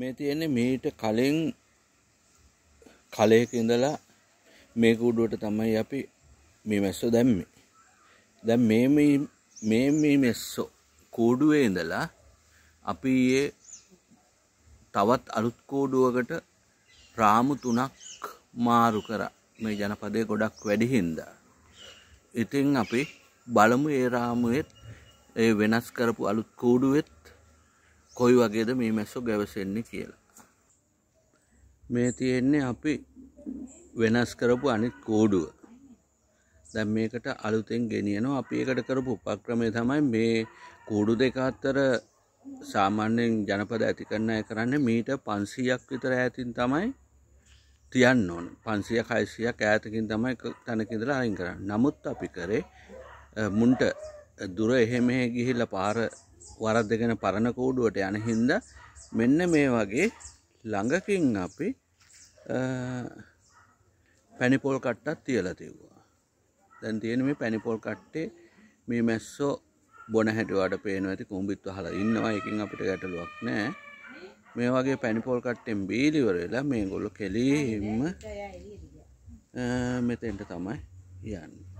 මේ තියෙන්නේ මීට කලින් කලයක ඉඳලා මේ කූඩුවට තමයි අපි මේ මැස්සෝ දැම්මේ. දැන් මේ මේ මේ මැස්සෝ කූඩුවේ ඉඳලා අපි ඊයේ තවත් අලුත් කූඩුවකට රාමු තුනක් මාරු කරා. මේ ජනපදයේ ගොඩක් වැඩි හින්දා. ඉතින් අපි බලමු ඒ රාමුවෙත් ඒ වෙනස් කරපු අලුත් කූඩුවෙත් කොයි වගේද මේ මැස්සෝ ගැවසෙන්නේ කියලා. මේ තියෙන්නේ අපි වෙනස් කරපු අනිත් කෝඩුව. දැන් මේකට අලුතෙන් ගෙනියනවා. අපි ඒකට කරපු උපක්‍රමය තමයි මේ කෝඩු දෙක අතර සාමාන්‍යයෙන් ජනපද ඇති කරන අය කරන්නේ මීට 500ක් විතර ඈතින් තමයි තියන්න ඕන. 500 600ක් ඈතකින් තමයි තනක ඉඳලා අයින් කරන්නේ. නමුත් අපි කරේ මුන්ට දුර එහෙම ගිහිල්ලා පාර වරද්දගෙන පරණ කූඩුවට යන හින්දා මෙන්න මේ වගේ ළඟකින් අපි පැණිපොල් කට්ටක් තියලා තිබුවා. දැන් තියෙන මේ පැණිපොල් කට්ටේ මේ මැස්සෝ බොන හැටවාට පේනවා ඇති කුඹිත් වහලා ඉන්නවා. එකකින් අපිට ගැටලුවක් නැහැ. මේ වගේ පැණිපොල් කට්ටෙන් බීලිවර වෙලා මේගොල්ලෝ කෙලින්ම මෙතෙන්ට තමයි යන්නේ.